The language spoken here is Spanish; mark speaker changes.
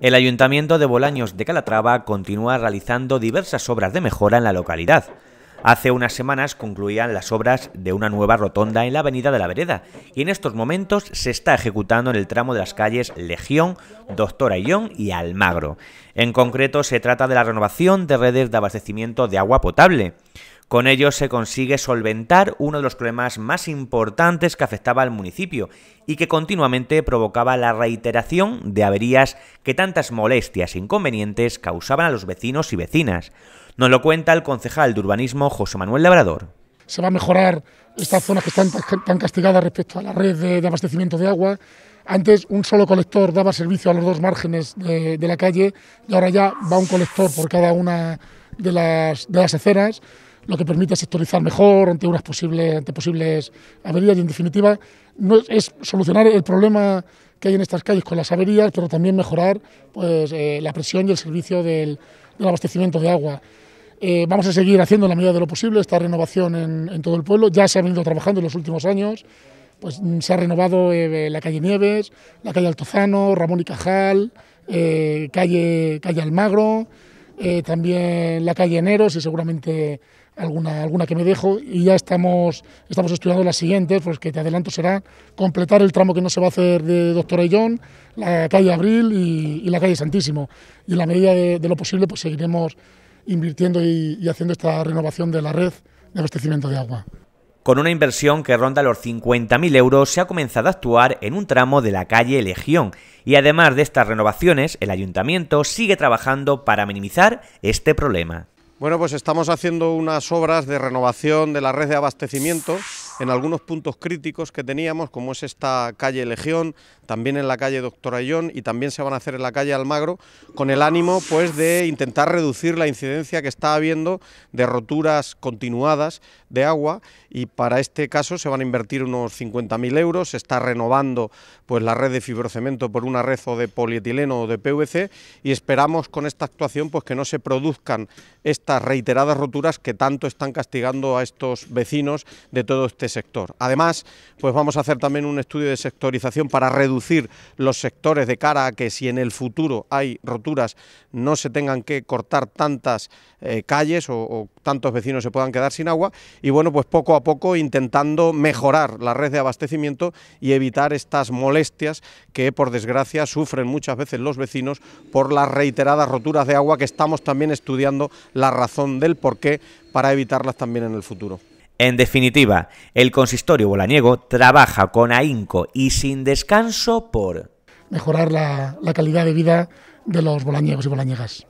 Speaker 1: El Ayuntamiento de Bolaños de Calatrava continúa realizando diversas obras de mejora en la localidad. Hace unas semanas concluían las obras de una nueva rotonda en la Avenida de la Vereda y en estos momentos se está ejecutando en el tramo de las calles Legión, Doctor Ayón y Almagro. En concreto se trata de la renovación de redes de abastecimiento de agua potable. Con ello se consigue solventar uno de los problemas más importantes que afectaba al municipio y que continuamente provocaba la reiteración de averías que tantas molestias e inconvenientes causaban a los vecinos y vecinas. Nos lo cuenta el concejal de urbanismo José Manuel Labrador
Speaker 2: se va a mejorar estas zonas que están tan castigadas respecto a la red de, abastecimiento de agua. Antes un solo colector daba servicio a los dos márgenes de, la calle y ahora ya va un colector por cada una de las, de las lo que permite sectorizar mejor ante unas posibles, ante posibles averías y en definitiva no es, solucionar el problema que hay en estas calles con las averías, pero también mejorar pues, eh, la presión y el servicio del, abastecimiento de agua. Eh, vamos a seguir haciendo en la medida de lo posible esta renovación en, todo el pueblo. Ya se ha venido trabajando en los últimos años. Pues mm, se ha renovado eh, la calle Nieves, la calle Altozano, Ramón y Cajal, calle, calle Almagro. Eh, también la calle Eneros y seguramente alguna, alguna que me dejo. Y ya estamos, estamos estudiando las siguientes, pues que te adelanto será completar el tramo que no se va a hacer de Doctor Ayllón, la calle Abril y, la calle Santísimo. Y en la medida de, lo posible pues seguiremos invirtiendo y haciendo esta renovación de la red de abastecimiento de agua.
Speaker 1: Con una inversión que ronda los 50.000 euros, se ha comenzado a actuar en un tramo de la calle Legión y además de estas renovaciones, el ayuntamiento sigue trabajando para minimizar este problema.
Speaker 3: Bueno, pues estamos haciendo unas obras de renovación de la red de abastecimiento en algunos puntos críticos que teníamos, como es esta calle Legión, también en la calle Doctor Ayón y también se van a hacer en la calle Almagro, con el ánimo pues de intentar reducir la incidencia que está habiendo de roturas continuadas de agua y para este caso se van a invertir unos 50.000 euros, se está renovando pues la red de fibrocemento por un arrezo de polietileno o de PVC y esperamos con esta actuación pues que no se produzcan estas reiteradas roturas que tanto están castigando a estos vecinos de todo este sector. Además, pues vamos a hacer también un estudio de sectorización para reducir los sectores de cara a que si en el futuro hay roturas no se tengan que cortar tantas eh, calles o, o tantos vecinos se puedan quedar sin agua y bueno, pues poco a poco intentando mejorar la red de abastecimiento y evitar estas molestias que por desgracia sufren muchas veces los vecinos por las reiteradas roturas de agua que estamos también estudiando la razón del por qué para evitarlas también en el futuro.
Speaker 1: En definitiva, el consistorio bolañego trabaja con ahínco y sin descanso por
Speaker 2: mejorar la, calidad de vida de los bolañegos y bolañegas.